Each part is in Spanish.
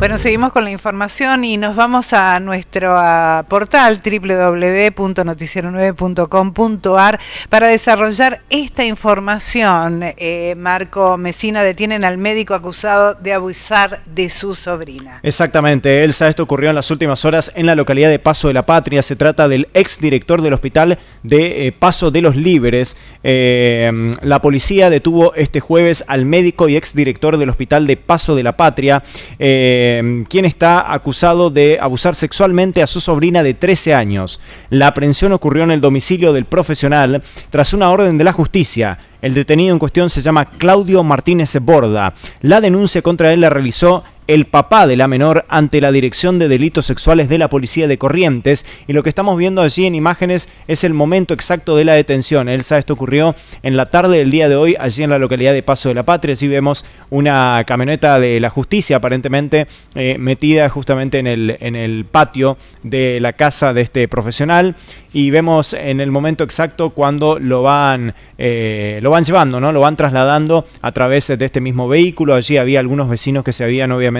Bueno, seguimos con la información y nos vamos a nuestro portal www.noticiero9.com.ar para desarrollar esta información. Eh, Marco Mesina detienen al médico acusado de abusar de su sobrina. Exactamente, Elsa, esto ocurrió en las últimas horas en la localidad de Paso de la Patria. Se trata del exdirector del hospital de eh, Paso de los Libres. Eh, la policía detuvo este jueves al médico y exdirector del hospital de Paso de la Patria. Eh, Em, quien está acusado de abusar sexualmente a su sobrina de 13 años. La aprehensión ocurrió en el domicilio del profesional tras una orden de la justicia. El detenido en cuestión se llama Claudio Martínez Borda. La denuncia contra él la realizó el papá de la menor ante la Dirección de Delitos Sexuales de la Policía de Corrientes. Y lo que estamos viendo allí en imágenes es el momento exacto de la detención. Elsa, esto ocurrió en la tarde del día de hoy allí en la localidad de Paso de la Patria. si vemos una camioneta de la justicia aparentemente eh, metida justamente en el, en el patio de la casa de este profesional y vemos en el momento exacto cuando lo van, eh, lo van llevando, ¿no? lo van trasladando a través de este mismo vehículo. Allí había algunos vecinos que se habían obviamente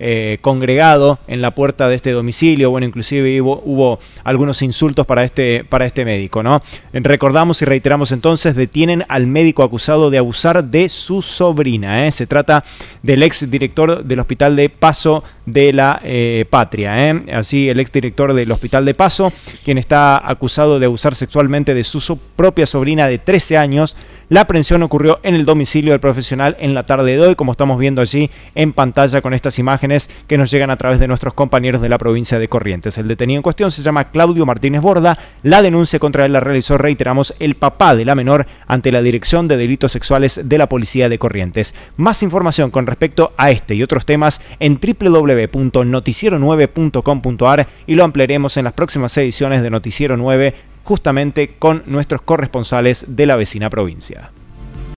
eh, congregado en la puerta de este domicilio. Bueno, inclusive hubo, algunos insultos para este, para este médico, ¿no? Recordamos y reiteramos entonces, detienen al médico acusado de abusar de su sobrina. ¿eh? Se trata del ex director del hospital de Paso de la eh, Patria. ¿eh? Así, el ex director del hospital de Paso, quien está acusado de abusar sexualmente de su propia sobrina de 13 años, la aprehensión ocurrió en el domicilio del profesional en la tarde de hoy, como estamos viendo allí en pantalla con estas imágenes que nos llegan a través de nuestros compañeros de la provincia de Corrientes. El detenido en cuestión se llama Claudio Martínez Borda. La denuncia contra él la realizó, reiteramos, el papá de la menor ante la Dirección de Delitos Sexuales de la Policía de Corrientes. Más información con respecto a este y otros temas en www.noticiero9.com.ar y lo ampliaremos en las próximas ediciones de Noticiero 9 justamente con nuestros corresponsales de la vecina provincia.